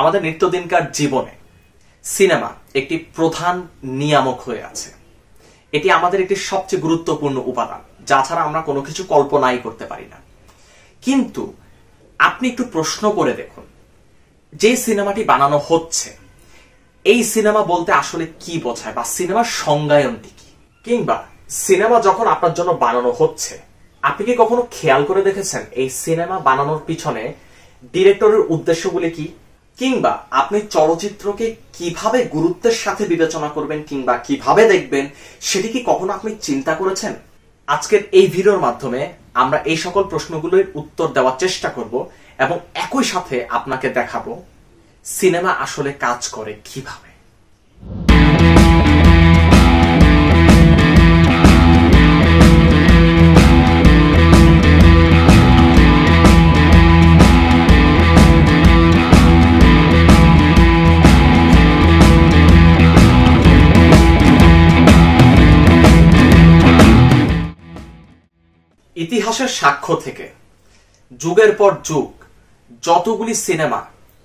আমাদের নিত্যদিনকার জীবনে সিনেমা একটি প্রধান নিয়ামক হয়ে আছে এটি আমাদের একটি সবচেয়ে গুরুত্বপূর্ণ উপাদান যা ছাড়া আমরা কোনো কিছু কল্পনাই করতে পারি না কিন্তু আপনি একটু প্রশ্ন করে দেখুন যে সিনেমাটি বানানো হচ্ছে এই সিনেমা বলতে আসলে কি বোঝায় বা সিনেমার সংজ্ঞায়নটি কি কিংবা সিনেমা যখন আপনার জন্য বানানো হচ্ছে আপনি কি কখনো খেয়াল করে দেখেছেন এই সিনেমা বানানোর পিছনে ডিরেক্টরের উদ্দেশ্যগুলি কি কিংবা আপনি চলচ্চিত্রকে কিভাবে গুরুত্বের সাথে বিবেচনা করবেন কিংবা কিভাবে দেখবেন সেটি কি কখনো আপনি চিন্তা করেছেন আজকের এই ভিডিওর মাধ্যমে আমরা এই সকল প্রশ্নগুলোর উত্তর দেওয়ার চেষ্টা করব এবং একই সাথে আপনাকে দেখাবো সিনেমা আসলে কাজ করে কিভাবে ইতিহাসের সাক্ষ্য থেকে যুগের পর যুগ যতগুলি সিনেমা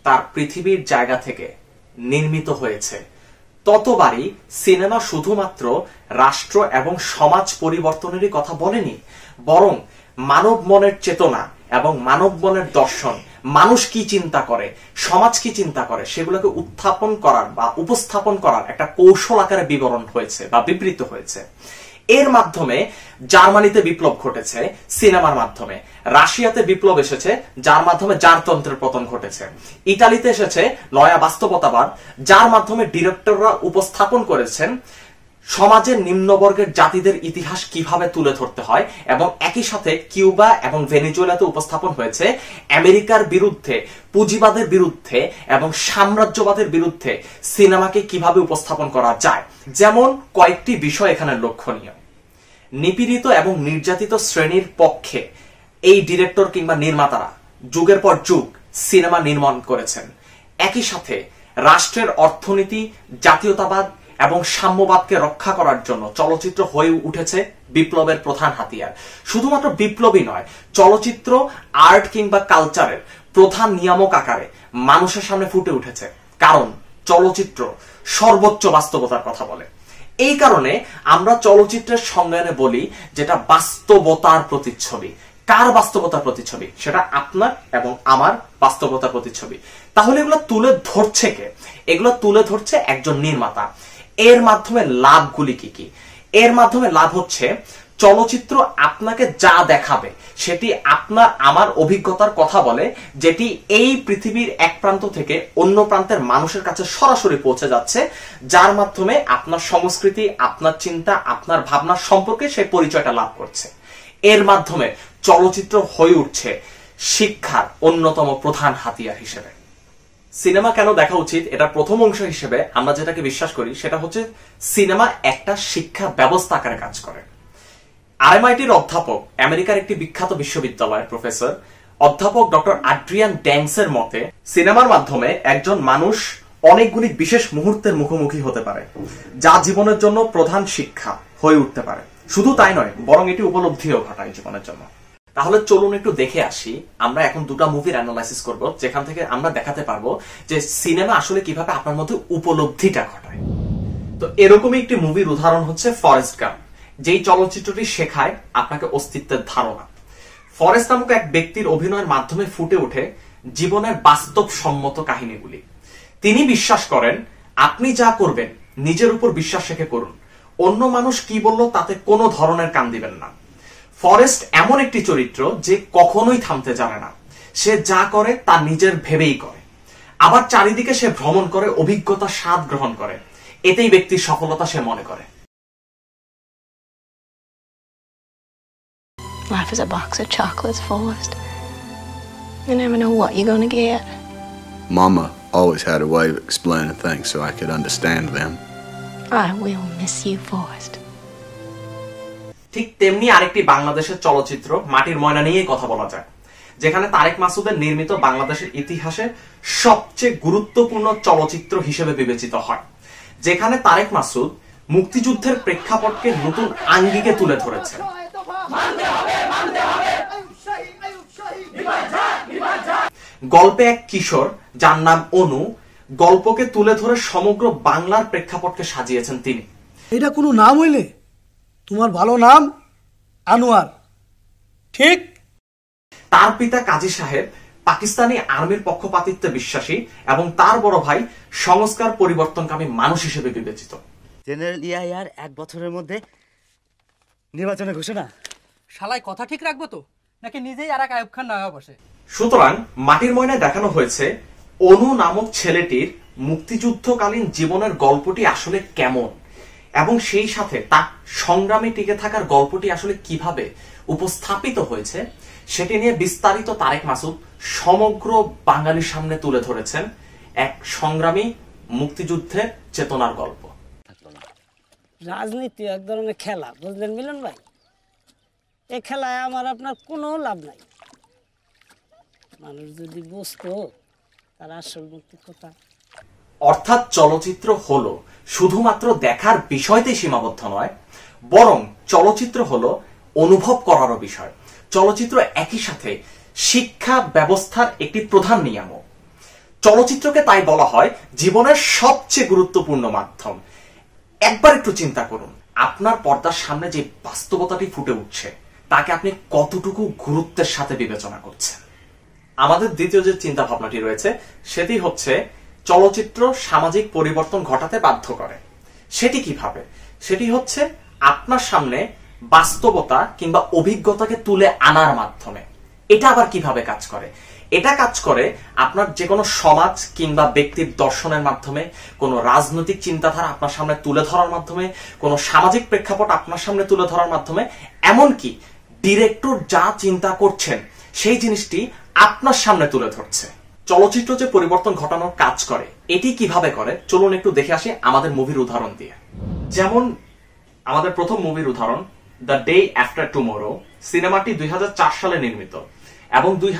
তার পৃথিবীর জায়গা থেকে নির্মিত হয়েছে ততবারই সিনেমা শুধুমাত্র রাষ্ট্র এবং সমাজ পরিবর্তনেরই কথা বলেনি বরং মানব মনের চেতনা এবং মানব মনের দর্শন মানুষ কি চিন্তা করে সমাজ কি চিন্তা করে সেগুলোকে উত্থাপন করার বা উপস্থাপন করার একটা কৌশল আকারে বিবরণ হয়েছে বা বিবৃত হয়েছে এর মাধ্যমে জার্মানিতে বিপ্লব ঘটেছে সিনেমার মাধ্যমে রাশিয়াতে বিপ্লব এসেছে যার মাধ্যমে জারতন্ত্রের পতন ঘটেছে ইটালিতে এসেছে নয়া বাস্তবতাবাদ যার মাধ্যমে ডিরেক্টররা উপস্থাপন করেছেন সমাজের নিম্নবর্গের জাতিদের ইতিহাস কিভাবে তুলে ধরতে হয় এবং একই সাথে কিউবা এবং ভেনিজুয়েলাতে উপস্থাপন হয়েছে আমেরিকার বিরুদ্ধে পুঁজিবাদের বিরুদ্ধে এবং সাম্রাজ্যবাদের বিরুদ্ধে সিনেমাকে কিভাবে উপস্থাপন করা যায় যেমন কয়েকটি বিষয় এখানে লক্ষণীয় নিপীড়িত এবং নির্যাতিত শ্রেণীর পক্ষে এই ডিরেক্টর কিংবা নির্মাতারা যুগের পর যুগ সিনেমা নির্মাণ করেছেন একই সাথে রাষ্ট্রের অর্থনীতি জাতীয়তাবাদ এবং সাম্যবাদকে রক্ষা করার জন্য চলচ্চিত্র হয়ে উঠেছে বিপ্লবের প্রধান হাতিয়ার শুধুমাত্র বিপ্লবী নয় চলচ্চিত্র আর্ট কিংবা কালচারের প্রধান নিয়ামক আকারে মানুষের সামনে ফুটে উঠেছে কারণ চলচ্চিত্র সর্বোচ্চ বাস্তবতার কথা বলে এই কারণে আমরা চলচ্চিত্রের সংজ্ঞানে বলি যেটা বাস্তবতার প্রতিচ্ছবি কার বাস্তবতার প্রতিচ্ছবি সেটা আপনার এবং আমার বাস্তবতার প্রতিচ্ছবি তাহলে এগুলো তুলে ধরছে কে এগুলো তুলে ধরছে একজন নির্মাতা এর মাধ্যমে লাভগুলি কি কি এর মাধ্যমে লাভ হচ্ছে চলচ্চিত্র আপনাকে যা দেখাবে সেটি আপনার আমার অভিজ্ঞতার কথা বলে যেটি এই পৃথিবীর এক প্রান্ত থেকে অন্য প্রান্তের মানুষের কাছে সরাসরি পৌঁছে যাচ্ছে যার মাধ্যমে আপনার সংস্কৃতি আপনার চিন্তা আপনার ভাবনা সম্পর্কে সেই পরিচয়টা লাভ করছে এর মাধ্যমে চলচ্চিত্র হয়ে উঠছে শিক্ষার অন্যতম প্রধান হাতিয়ার হিসেবে সিনেমা কেন দেখা উচিত এটা প্রথম অংশ হিসেবে আমরা যেটাকে বিশ্বাস করি সেটা হচ্ছে সিনেমা একটা শিক্ষা ব্যবস্থা আকারে কাজ করে আরএমআইটির অধ্যাপক আমেরিকার একটি বিখ্যাত বিশ্ববিদ্যালয়ের প্রফেসর অধ্যাপক ডক্টর আড্রিয়ান ড্যাংসের মতে সিনেমার মাধ্যমে একজন মানুষ অনেকগুলি বিশেষ মুহূর্তের মুখোমুখি হতে পারে যা জীবনের জন্য প্রধান শিক্ষা হয়ে উঠতে পারে শুধু তাই নয় বরং এটি উপলব্ধিও ঘটায় জীবনের জন্য তাহলে চলুন একটু দেখে আসি আমরা এখন দুটো মুভির অ্যানালাইসিস করব যেখান থেকে আমরা দেখাতে পারবো যে সিনেমা আসলে কিভাবে আপনার মধ্যে উপলব্ধিটা ঘটায় তো এরকমই একটি মুভির উদাহরণ হচ্ছে ফরেস্ট গাম্প যেই চলচ্চিত্রটি শেখায় আপনাকে অস্তিত্বের ধারণা ফরেস্ট নামক এক ব্যক্তির অভিনয়ের মাধ্যমে ফুটে ওঠে জীবনের বাস্তব সম্মত কাহিনীগুলি তিনি বিশ্বাস করেন আপনি যা করবেন নিজের উপর বিশ্বাস রেখে করুন অন্য মানুষ কি বলল তাতে কোনো ধরনের কান দিবেন না ফরেস্ট এমন একটি চরিত্র যে কখনোই থামতে জানে না সে যা করে তা নিজের ভেবেই করে আবার চারিদিকে সে ভ্রমণ করে অভিজ্ঞতা স্বাদ গ্রহণ করে এতেই ব্যক্তির সফলতা সে মনে করে Life is a box of chocolates Forrest. You never know what you're gonna get. Mama always had a way of explaining things so I could understand them. I will miss you, Forrest. ঠিক তেমনি আরেকটি বাংলাদেশের চলচ্চিত্র মাটির ময়না নিয়ে কথা বলা যায় যেখানে তারেক মাসুদের নির্মিত বাংলাদেশের ইতিহাসে সবচেয়ে গুরুত্বপূর্ণ চলচ্চিত্র হিসেবে বিবেচিত হয় যেখানে তারেক মাসুদ মুক্তিযুদ্ধের প্রেক্ষাপটকে নতুন আঙ্গিকে তুলে ধরেছেন গল্পে এক কিশোর যার নাম অনু গল্পকে তুলে ধরে সমগ্র বাংলার প্রেক্ষাপটকে সাজিয়েছেন তিনি এটা কোনো নাম হইলে তোমার ভালো নাম আনোয়ার ঠিক তার পিতা কাজী সাহেব পাকিস্তানি আর্মির পক্ষপাতিত্বে বিশ্বাসী এবং তার বড় ভাই সংস্কার পরিবর্তনকামী মানুষ হিসেবে বিবেচিত জেনারেল ইয়ার এক বছরের মধ্যে নির্বাচনের ঘোষণা শালায় কথা ঠিক রাখবো তো নাকি নিজেই আর এক আয়ুব খান নাগা বসে সুতরাং মাটির ময়নায় দেখানো হয়েছে অনু নামক ছেলেটির মুক্তিযুদ্ধকালীন জীবনের গল্পটি আসলে কেমন এবং সেই সাথে তা সংগ্রামে টিকে থাকার গল্পটি আসলে কিভাবে উপস্থাপিত হয়েছে সেটি নিয়ে বিস্তারিত তারেক মাসুদ সমগ্র বাঙালির সামনে তুলে ধরেছেন এক সংগ্রামী মুক্তিযুদ্ধের চেতনার গল্প রাজনীতি এক ধরনের খেলা বুঝলেন মিলন ভাই এ খেলায় আমার আপনার কোনো লাভ নাই মানুষ যদি বুঝতো তার আসল মুক্তি কোথা অর্থাৎ চলচ্চিত্র হলো শুধুমাত্র দেখার বিষয়তে সীমাবদ্ধ নয় বরং চলচ্চিত্র হলো অনুভব করারও বিষয় চলচ্চিত্র একই সাথে শিক্ষা ব্যবস্থার একটি প্রধান নিয়ামক চলচ্চিত্রকে তাই বলা হয় জীবনের সবচেয়ে গুরুত্বপূর্ণ মাধ্যম একবার একটু চিন্তা করুন আপনার পর্দার সামনে যে বাস্তবতাটি ফুটে উঠছে তাকে আপনি কতটুকু গুরুত্বের সাথে বিবেচনা করছেন আমাদের দ্বিতীয় যে চিন্তা ভাবনাটি রয়েছে সেটি হচ্ছে চলচ্চিত্র সামাজিক পরিবর্তন ঘটাতে বাধ্য করে সেটি কিভাবে সেটি হচ্ছে আপনার সামনে বাস্তবতা কিংবা অভিজ্ঞতাকে তুলে আনার মাধ্যমে এটা আবার কিভাবে কাজ করে এটা কাজ করে আপনার যে কোনো সমাজ কিংবা ব্যক্তির দর্শনের মাধ্যমে কোনো রাজনৈতিক চিন্তাধারা আপনার সামনে তুলে ধরার মাধ্যমে কোনো সামাজিক প্রেক্ষাপট আপনার সামনে তুলে ধরার মাধ্যমে এমনকি ডিরেক্টর যা চিন্তা করছেন সেই জিনিসটি আপনার সামনে তুলে ধরছে চলচ্চিত্র যে পরিবর্তন ঘটানোর কাজ করে এটি কিভাবে করে চলুন একটু দেখে আসি আমাদের মুভির উদাহরণ দিয়ে যেমন আমাদের প্রথম মুভির উদাহরণ দ্য ডে আফটার টুমোরো সিনেমাটি দুই সালে নির্মিত এবং দুই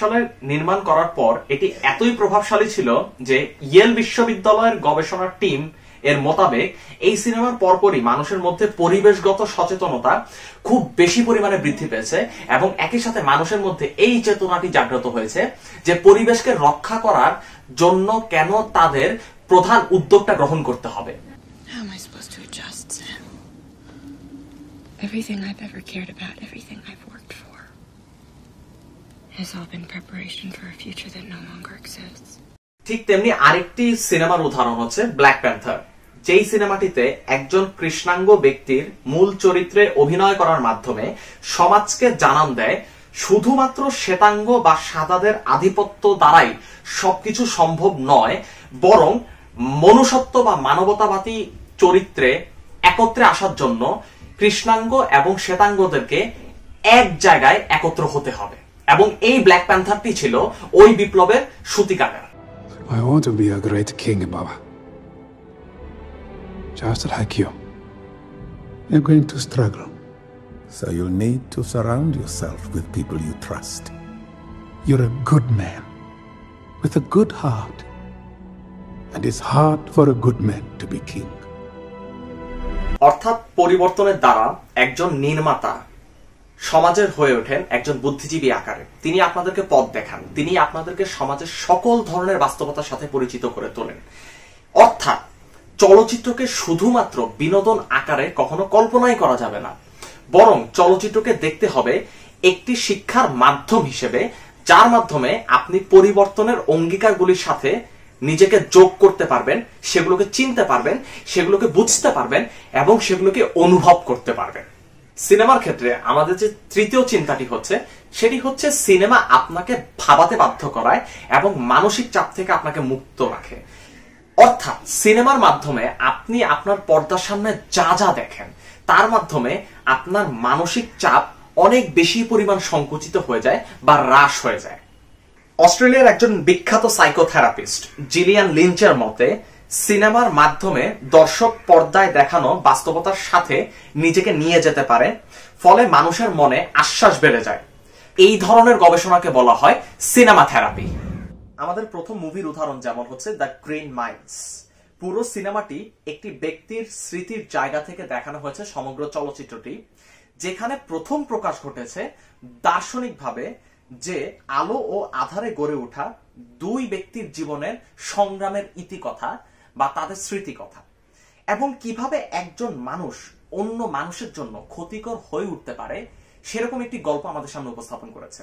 সালে নির্মাণ করার পর এটি এতই প্রভাবশালী ছিল যে ইয়েল বিশ্ববিদ্যালয়ের গবেষণার টিম এর মোতাবেক এই সিনেমার পরপরই মানুষের মধ্যে পরিবেশগত সচেতনতা খুব বেশি পরিমাণে বৃদ্ধি পেয়েছে এবং একই সাথে মানুষের মধ্যে এই চেতনাটি জাগ্রত হয়েছে যে পরিবেশকে রক্ষা করার জন্য কেন তাদের প্রধান উদ্যোগটা গ্রহণ করতে হবে Everything I've ever cared about, everything I've worked for, has all been preparation for a future that no longer exists. ঠিক তেমনি আরেকটি সিনেমার উদাহরণ হচ্ছে ব্ল্যাক প্যান্থার যেই সিনেমাটিতে একজন কৃষ্ণাঙ্গ ব্যক্তির মূল চরিত্রে অভিনয় করার মাধ্যমে সমাজকে জানান দেয় শুধুমাত্র শ্বেতাঙ্গ বা সাদাদের আধিপত্য দ্বারাই সবকিছু সম্ভব নয় বরং মনুষ্যত্ব বা মানবতাবাদী চরিত্রে একত্রে আসার জন্য কৃষ্ণাঙ্গ এবং শ্বেতাঙ্গদেরকে এক জায়গায় একত্র হতে হবে এবং এই ব্ল্যাক প্যান্থারটি ছিল ওই বিপ্লবের সুতিকাগার I want to be a great king, Baba. just like you. You're going to struggle. So you'll need to surround yourself with people you trust. You're a good man, with a good heart. And it's hard for a good man to be king. অর্থাৎ পরিবর্তনের দ্বারা একজন নির্মাতা সমাজের হয়ে ওঠেন একজন বুদ্ধিজীবী আকারে তিনি আপনাদেরকে পথ দেখান তিনি আপনাদেরকে সমাজের সকল ধরনের বাস্তবতার সাথে পরিচিত করে তোলেন অর্থাৎ চলচ্চিত্রকে শুধুমাত্র বিনোদন আকারে কখনো কল্পনাই করা যাবে না বরং চলচ্চিত্রকে দেখতে হবে একটি শিক্ষার মাধ্যম হিসেবে যার মাধ্যমে আপনি পরিবর্তনের অঙ্গীকারগুলির সাথে নিজেকে যোগ করতে পারবেন সেগুলোকে চিনতে পারবেন সেগুলোকে বুঝতে পারবেন এবং সেগুলোকে অনুভব করতে পারবেন সিনেমার ক্ষেত্রে আমাদের যে তৃতীয় চিন্তাটি হচ্ছে সেটি হচ্ছে সিনেমা আপনাকে ভাবাতে বাধ্য করায় এবং মানসিক চাপ থেকে আপনাকে মুক্ত রাখে অর্থাৎ সিনেমার মাধ্যমে আপনি আপনার পর্দার সামনে যা যা দেখেন তার মাধ্যমে আপনার মানসিক চাপ অনেক বেশি পরিমাণ সংকুচিত হয়ে যায় বা হ্রাস হয়ে যায় অস্ট্রেলিয়ার একজন বিখ্যাত সাইকোথেরাপিস্ট জিলিয়ান লিঞ্চের মতে সিনেমার মাধ্যমে দর্শক পর্দায় দেখানো বাস্তবতার সাথে নিজেকে নিয়ে যেতে পারে ফলে মানুষের মনে আশ্বাস বেড়ে যায় এই ধরনের গবেষণাকে বলা হয় সিনেমা থেরাপি আমাদের প্রথম মুভির উদাহরণ যেমন হচ্ছে দ্য গ্রিন মাইলস পুরো সিনেমাটি একটি ব্যক্তির স্মৃতির জায়গা থেকে দেখানো হয়েছে সমগ্র চলচ্চিত্রটি যেখানে প্রথম প্রকাশ ঘটেছে দার্শনিকভাবে যে আলো ও আধারে গড়ে ওঠা দুই ব্যক্তির জীবনের সংগ্রামের ইতিকথা বা তাদের স্মৃতিকথা এবং কিভাবে একজন মানুষ অন্য মানুষের জন্য ক্ষতিকর হয়ে উঠতে পারে সেরকম একটি গল্প আমাদের সামনে উপস্থাপন করেছে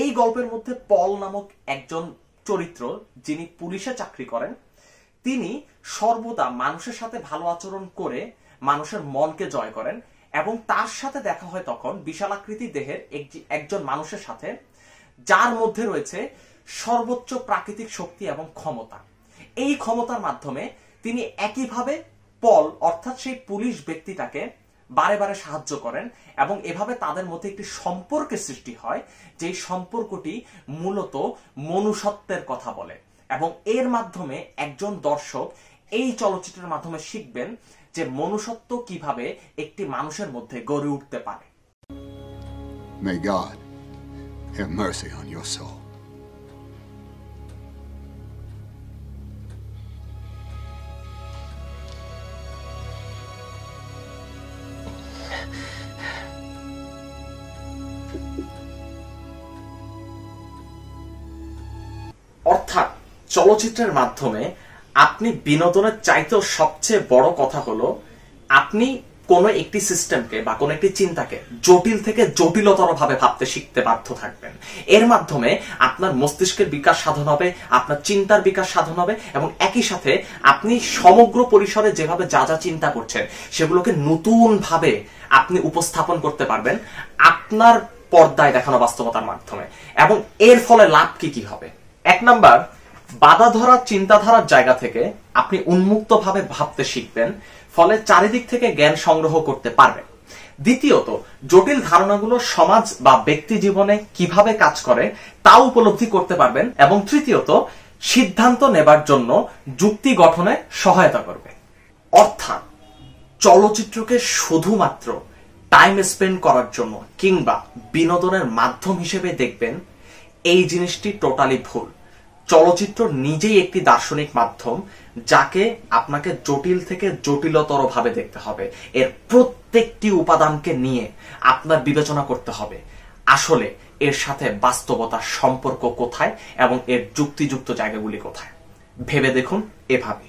এই গল্পের মধ্যে পল নামক একজন চরিত্র যিনি পুলিশে চাকরি করেন তিনি সর্বদা মানুষের সাথে ভালো আচরণ করে মানুষের মনকে জয় করেন এবং তার সাথে দেখা হয় তখন বিশালাকৃতি দেহের একজন মানুষের সাথে যার মধ্যে রয়েছে সর্বোচ্চ প্রাকৃতিক শক্তি এবং ক্ষমতা এই ক্ষমতার মাধ্যমে তিনি একইভাবে পল অর্থাৎ সেই পুলিশ ব্যক্তিটাকে বারে বারে সাহায্য করেন এবং এভাবে তাদের মধ্যে একটি সম্পর্কের সৃষ্টি হয় যে সম্পর্কটি মূলত মনুষত্বের কথা বলে এবং এর মাধ্যমে একজন দর্শক এই চলচ্চিত্রের মাধ্যমে শিখবেন যে মনুষ্যত্ব কিভাবে একটি মানুষের মধ্যে গড়ে উঠতে পারে May God have mercy on your soul. চলচ্চিত্রের মাধ্যমে আপনি বিনোদনের চাইতেও সবচেয়ে বড় কথা হলো আপনি কোন একটি সিস্টেমকে বা কোন একটি চিন্তাকে জটিল থেকে জটিলতর ভাবে ভাবতে শিখতে বাধ্য থাকবেন এর মাধ্যমে আপনার মস্তিষ্কের বিকাশ সাধন হবে আপনার চিন্তার বিকাশ সাধন হবে এবং একই সাথে আপনি সমগ্র পরিসরে যেভাবে যা যা চিন্তা করছেন সেগুলোকে নতুন ভাবে আপনি উপস্থাপন করতে পারবেন আপনার পর্দায় দেখানো বাস্তবতার মাধ্যমে এবং এর ফলে লাভ কি কি হবে এক নাম্বার বাধা ধরার চিন্তাধারার জায়গা থেকে আপনি উন্মুক্তভাবে ভাবতে শিখবেন ফলে চারিদিক থেকে জ্ঞান সংগ্রহ করতে পারবেন দ্বিতীয়ত জটিল ধারণাগুলো সমাজ বা ব্যক্তি জীবনে কিভাবে কাজ করে তা উপলব্ধি করতে পারবেন এবং তৃতীয়ত সিদ্ধান্ত নেবার জন্য যুক্তি গঠনে সহায়তা করবে অর্থাৎ চলচ্চিত্রকে শুধুমাত্র টাইম স্পেন্ড করার জন্য কিংবা বিনোদনের মাধ্যম হিসেবে দেখবেন এই জিনিসটি টোটালি ভুল চলচ্চিত্র নিজেই একটি দার্শনিক মাধ্যম যাকে আপনাকে জটিল থেকে জটিলতর ভাবে দেখতে হবে এর প্রত্যেকটি উপাদানকে নিয়ে আপনার বিবেচনা করতে হবে আসলে এর সাথে বাস্তবতার সম্পর্ক কোথায় এবং এর যুক্তিযুক্ত জায়গাগুলি কোথায় ভেবে দেখুন এভাবে